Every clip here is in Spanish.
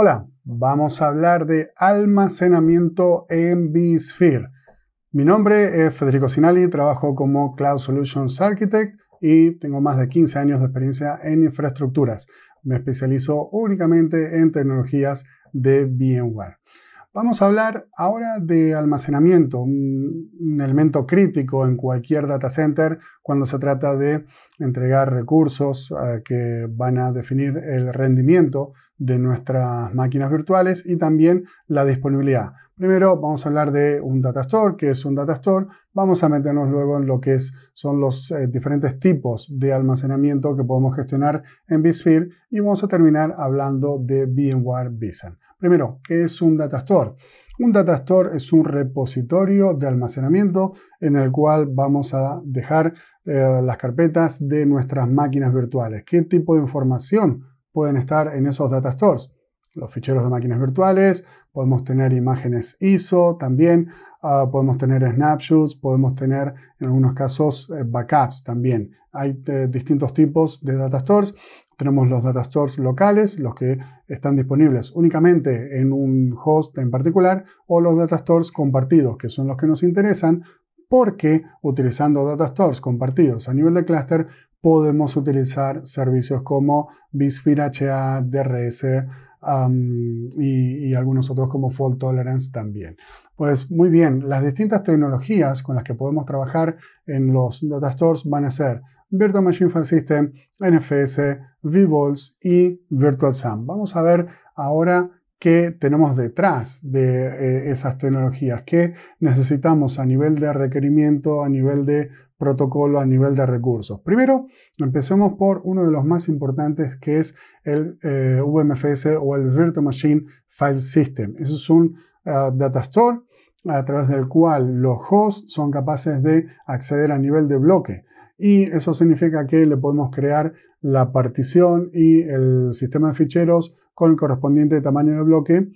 Hola, vamos a hablar de almacenamiento en vSphere. Mi nombre es Federico Sinali, trabajo como Cloud Solutions Architect y tengo más de 15 años de experiencia en infraestructuras. Me especializo únicamente en tecnologías de VMware. Vamos a hablar ahora de almacenamiento, un, elemento crítico en cualquier data center cuando se trata de entregar recursos eh, que van a definir el rendimiento de nuestras máquinas virtuales y también la disponibilidad. Primero vamos a hablar de un datastore. store, que es un datastore? Vamos a meternos luego en lo que son los eh, diferentes tipos de almacenamiento que podemos gestionar en vSphere y vamos a terminar hablando de VMware vSAN. Primero, ¿qué es un datastore? Un datastore es un repositorio de almacenamiento en el cual vamos a dejar eh, las carpetas de nuestras máquinas virtuales. ¿Qué tipo de información pueden estar en esos datastores? Los ficheros de máquinas virtuales, podemos tener imágenes ISO también, ah, podemos tener snapshots, podemos tener en algunos casos eh, backups también. Hay eh, distintos tipos de datastores tenemos los data stores locales, los que están disponibles únicamente en un host en particular, o los data stores compartidos, que son los que nos interesan, porque utilizando data stores compartidos a nivel de clúster podemos utilizar servicios como vSphere HA, DRS, y, algunos otros como Fault Tolerance también. Pues muy bien, las distintas tecnologías con las que podemos trabajar en los data stores van a ser Virtual Machine File System, NFS, VBols y Virtual VirtualSAM. Vamos a ver ahora que tenemos detrás de eh, esas tecnologías, que necesitamos a nivel de requerimiento, a nivel de protocolo, a nivel de recursos. Primero, empecemos por uno de los más importantes, que es el VMFS eh, o el Virtual Machine File System. Eso es un datastore eh, data store a través del cual los hosts son capaces de acceder a nivel de bloque. Y eso significa que le podemos crear la partición y el sistema de ficheros con el correspondiente tamaño de bloque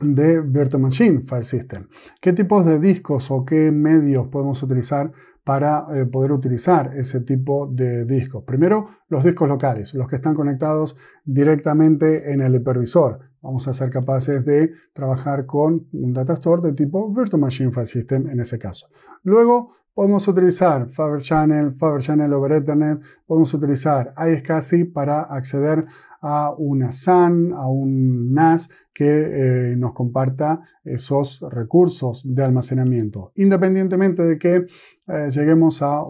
de Virtual Machine File System. ¿Qué tipos de discos o qué medios podemos utilizar para eh, poder utilizar ese tipo de discos? Primero, los discos locales, los que están conectados directamente en el hipervisor. Vamos a ser capaces de trabajar con un datastore de tipo Virtual Machine File System en ese caso. Luego, podemos utilizar fiber Channel, fiber Channel over Ethernet, podemos utilizar iSCSI para acceder a una SAN, a un NAS que eh, nos comparta esos recursos de almacenamiento. Independientemente de que eh, lleguemos a,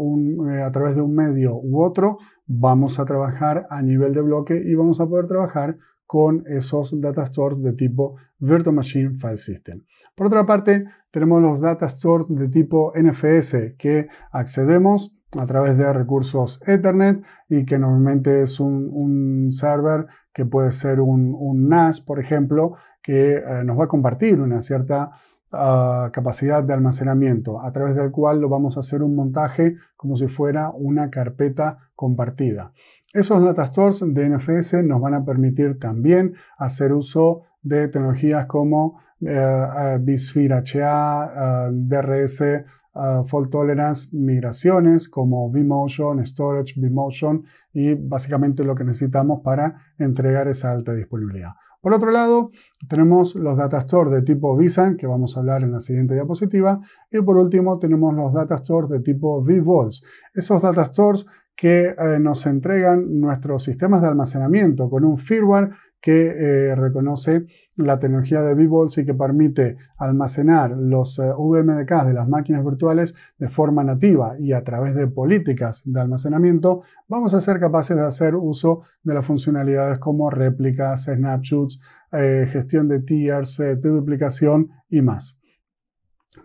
eh, a través de un medio u otro, vamos a trabajar a nivel de bloque y vamos a poder trabajar con esos data stores de tipo Virtual Machine File System. Por otra parte, tenemos los data stores de tipo NFS que accedemos a través de recursos Ethernet y que normalmente es un, server que puede ser un, NAS, por ejemplo, que eh, nos va a compartir una cierta ah, capacidad de almacenamiento a través del cual lo vamos a hacer un montaje como si fuera una carpeta compartida. Esos data stores de NFS nos van a permitir también hacer uso de tecnologías como uh, HA, DRS Ah, fault tolerance migraciones como vMotion, storage, vMotion y básicamente lo que necesitamos para entregar esa alta disponibilidad. Por otro lado, tenemos los datastores de tipo vSAN, que vamos a hablar en la siguiente diapositiva. Y por último, tenemos los datastores de tipo vVols. Esos datastores que eh, nos entregan nuestros sistemas de almacenamiento con un firmware que eh, reconoce la tecnología de V-Balls y que permite almacenar los eh, VMDKs de las máquinas virtuales de forma nativa y a través de políticas de almacenamiento, vamos a ser capaces de hacer uso de las funcionalidades como réplicas, snapshots, eh, gestión de tiers, de duplicación y más.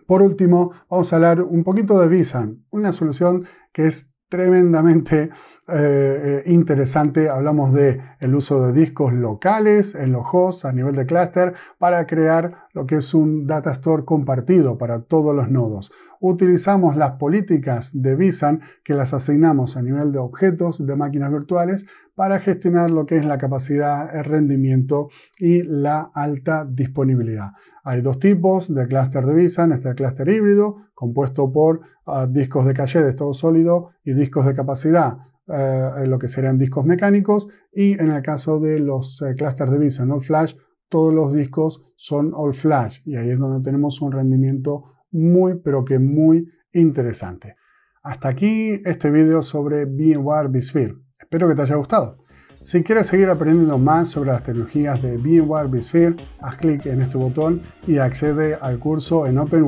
Por último, vamos a hablar un poquito de Visan, una solución que es tremendamente eh, eh, interesante. Hablamos de el uso de discos locales en los hosts a nivel de clúster para crear lo que es un data store compartido para todos los nodos. Utilizamos las políticas de Visan que las asignamos a nivel de objetos de máquinas virtuales para gestionar lo que es la capacidad, el rendimiento y la alta disponibilidad. Hay dos tipos de clúster de Visan, este el clúster híbrido compuesto por ah, discos de calle de estado sólido y discos de capacidad. Eh, lo que serían discos mecánicos y en el caso de los eh, clusters de Visan, no flash todos los discos son all flash y ahí es donde tenemos un rendimiento muy pero que muy interesante. Hasta aquí este video sobre VMware vSphere. Espero que te haya gustado. Si quieres seguir aprendiendo más sobre las tecnologías de VMware vSphere, haz clic en este botón y accede al curso en Open